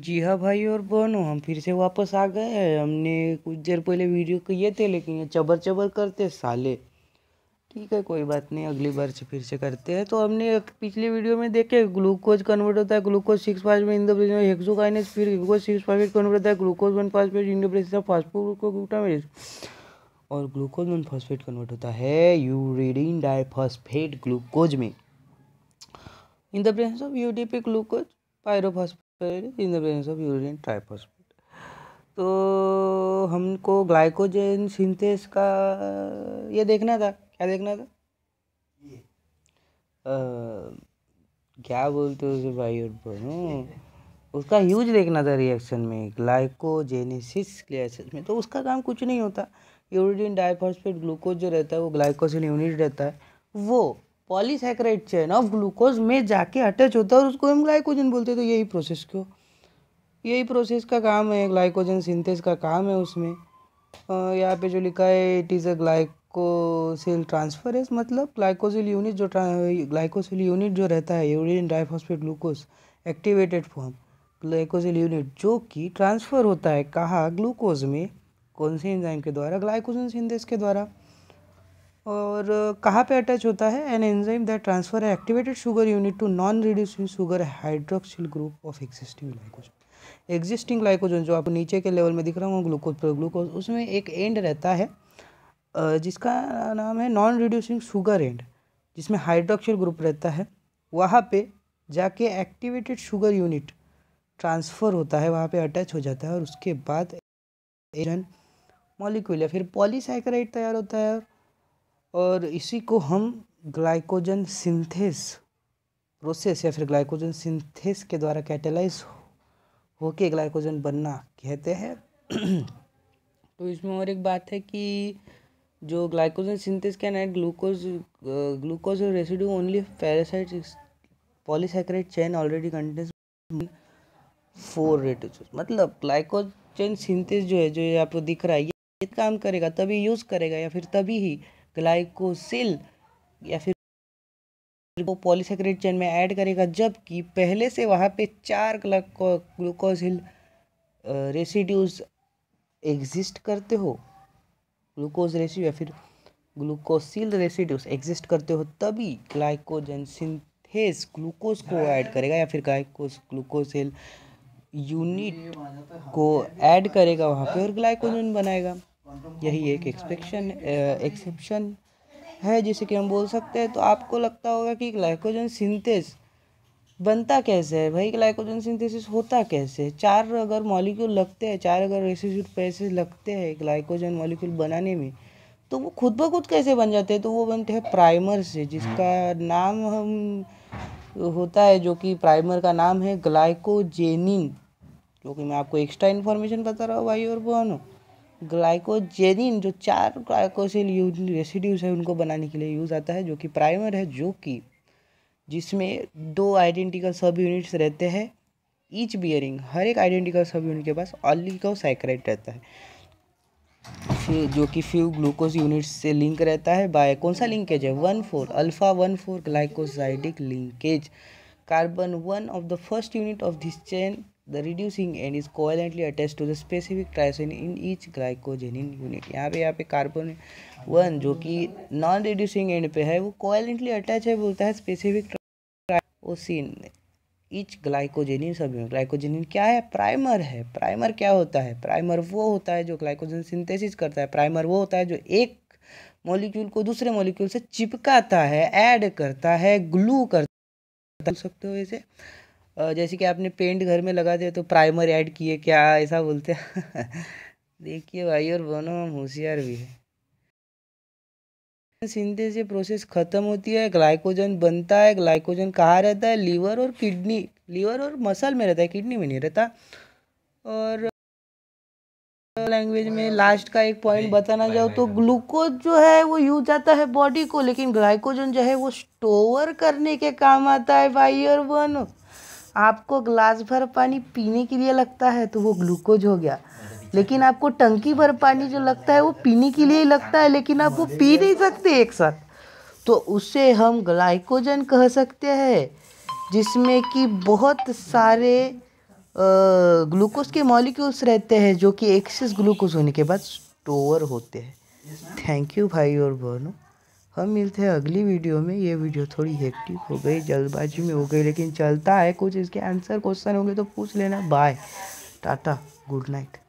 जी हाँ भाई और बहनों हम फिर से वापस आ गए हैं हमने कुछ देर पहले वीडियो किए थे लेकिन ये चबर चबर करते साले ठीक है कोई बात नहीं अगली बार से फिर से करते हैं तो हमने पिछली वीडियो में देखे ग्लूकोज कन्वर्ट होता है ग्लूकोज सिक्स फाइव में इंडो प्रेस हेक्सो फिर ग्लूकोज सिक्स फास्ट कन्वर्ट होता है ग्लूकोज वन फास्फेट इंडो प्रेस फास्फोर को ग्लूटामेट और ग्लूकोज वन फॉस्फेट कन्वर्ट होता है यूरिडीन डाइफॉस्फेट ग्लूकोज में in the presence of UDP glucose pyrophosphate phosphate in the presence of urine triphosphate तो हमको ग्लाइकोजन सिंथेस का ये देखना था क्या देखना था आ, क्या बोलते हो भाई और बहनों उसका यूज देखना था रिएक्शन में ग्लाइकोजेनेसिस रिएक्शन में तो उसका काम कुछ नहीं होता यूरिडीन डाइफॉस्फेट ग्लूकोज जो रहता है वो ग्लाइकोजन यूनिट रहता है वो पॉलीसेक्राइड चेन ऑफ ग्लूकोज में जाके अटैच होता है और उसको हम ग्लाइकोजन बोलते हैं तो यही प्रोसेस क्यों यही प्रोसेस का काम है ग्लाइकोजन सिंथेस का काम है उसमें यहाँ पे जो लिखा है it is a glycosyl transferase मतलब ग्लाइकोसिल यूनिट जो ग्लाइकोसिल यूनिट जो रहता है urine diphosphate glucose activated form glycosyl unit जो कि ट्रांसफ़र होता है कहाँ ग्लूकोज में कौन से एंजाइम के द्वारा ग्लाइकोजन सिंथेस के द्वारा और कहाँ पे अटैच होता है an enzyme that transfer activated sugar unit to non reducing sugar hydroxyl group of existing glycogen existing glycogen जो आपको नीचे के लेवल में दिख रहा हूँ ग्लूकोज पर ग्लूकोज उसमें एक एंड रहता है जिसका नाम है नॉन रिड्यूसिंग शुगर एंड जिसमें हाइड्रोक्सिल ग्रुप रहता है वहाँ पे जाके एक्टिवेटेड शुगर यूनिट ट्रांसफ़र होता है वहाँ पे अटैच हो जाता है और उसके बाद एजन मॉलिक्यूल या फिर पॉलीसाइक्राइड तैयार होता है और और इसी को हम ग्लाइकोजन सिंथेस प्रोसेस या फिर ग्लाइकोजन सिंथेस के द्वारा कैटेलाइज होके ग्लाइकोजन बनना कहते हैं तो इसमें और एक बात है कि जो glycogen synthase can add glucose glucose residue only parasite polysaccharide chain already contains four rate मतलब ग्लाइकोजन सिंथेस जो है जो ये आपको दिख रहा है ये काम करेगा तभी यूज़ करेगा या फिर तभी ही ग्लाइकोसिल या फिर वो पॉलीसेक्रेट चेन में ऐड करेगा जबकि पहले से वहाँ पे चार ग्लूकोसिल रेसिड्यूज एग्जिस्ट करते हो ग्लूकोज रेसिड्यू या फिर ग्लूकोसिल रेसिड्यूज एग्जिस्ट करते हो तभी ग्लाइकोजन सिंथेस ग्लूकोज को ऐड करेगा या फिर ग्लाइकोज ग्लूकोसिल यूनिट को ऐड करेगा वहाँ पे और ग्लाइकोजन बनाएगा यही एक एक्सपेक्शन एक्सेप्शन है जिसे कि हम बोल सकते हैं तो आपको लगता होगा कि ग्लाइकोजन सिंथेस बनता कैसे है भाई ग्लाइकोजन सिंथेसिस होता कैसे चार अगर मॉलिक्यूल लगते हैं चार अगर रेसिड्यूट पैसे लगते हैं ग्लाइकोजन मॉलिक्यूल बनाने में तो वो खुद ब खुद कैसे बन जाते हैं तो वो बनते हैं प्राइमर से जिसका नाम हम होता है जो कि प्राइमर का नाम है ग्लाइकोजेनिन जो कि मैं आपको एक्स्ट्रा इन्फॉर्मेशन बता रहा हूँ भाई और बहनों ग्लाइकोजेनिन जो चार ग्लाइकोसिल यूज रेसिड्यूज है उनको बनाने के लिए यूज़ आता है जो कि प्राइमर है जो कि जिसमें दो आइडेंटिकल सब यूनिट्स रहते हैं ईच बियरिंग हर एक आइडेंटिकल सब यूनिट के पास ऑलिकोसाइक्रेट रहता है फिर जो कि फ्यू ग्लूकोज यूनिट्स से लिंक रहता है बाय कौन सा लिंकेज है one four alpha one four glycosidic linkage carbon one of the first unit of this chain the reducing end is covalently attach to the specific tyrosine in each glycogenin unit यहाँ पे यहाँ पे carbon one जो कि non reducing and पे है वो covalently attach है बोलता है स्पेसिफिक ट्राइसिन ईच ग्लाइकोजेनिन सब यूनिट ग्लाइकोजेनिन क्या है प्राइमर है प्राइमर क्या होता है प्राइमर वो होता है जो ग्लाइकोजन सिंथेसिस करता है प्राइमर वो होता है जो एक मॉलिक्यूल को दूसरे मॉलिक्यूल से चिपकाता है ऐड करता है ग्लू करता है सकते हो इसे जैसे कि आपने पेंट घर में लगा दिया तो प्राइमर ऐड किए क्या ऐसा बोलते देखिए भाई और बोनो हम होशियार भी है सिंथेस ये प्रोसेस ख़त्म होती है ग्लाइकोजन बनता है ग्लाइकोजन कहाँ रहता है लीवर और किडनी लीवर और मसल में रहता है किडनी में नहीं रहता और लैंग्वेज में लास्ट का एक पॉइंट बताना चाहो तो ग्लूकोज जो है वो यूज आता है बॉडी को लेकिन ग्लाइकोजन जो है वो स्टोर करने के काम आता है भाई और बहनों आपको ग्लास भर पानी पीने के लिए लगता है तो वो ग्लूकोज हो गया लेकिन आपको टंकी भर पानी जो लगता है वो पीने के लिए ही लगता है लेकिन आप वो पी नहीं सकते एक साथ तो उसे हम ग्लाइकोजन कह सकते हैं जिसमें कि बहुत सारे ग्लूकोज के मॉलिक्यूल्स रहते हैं जो कि एक्सेस ग्लूकोज होने के बाद स्टोर होते हैं थैंक यू भाई और बहनों हम मिलते हैं अगली वीडियो में ये वीडियो थोड़ी हेक्टिक हो गई जल्दबाजी में हो गई लेकिन चलता है कुछ इसके आंसर क्वेश्चन होंगे तो पूछ लेना बाय टाटा गुड नाइट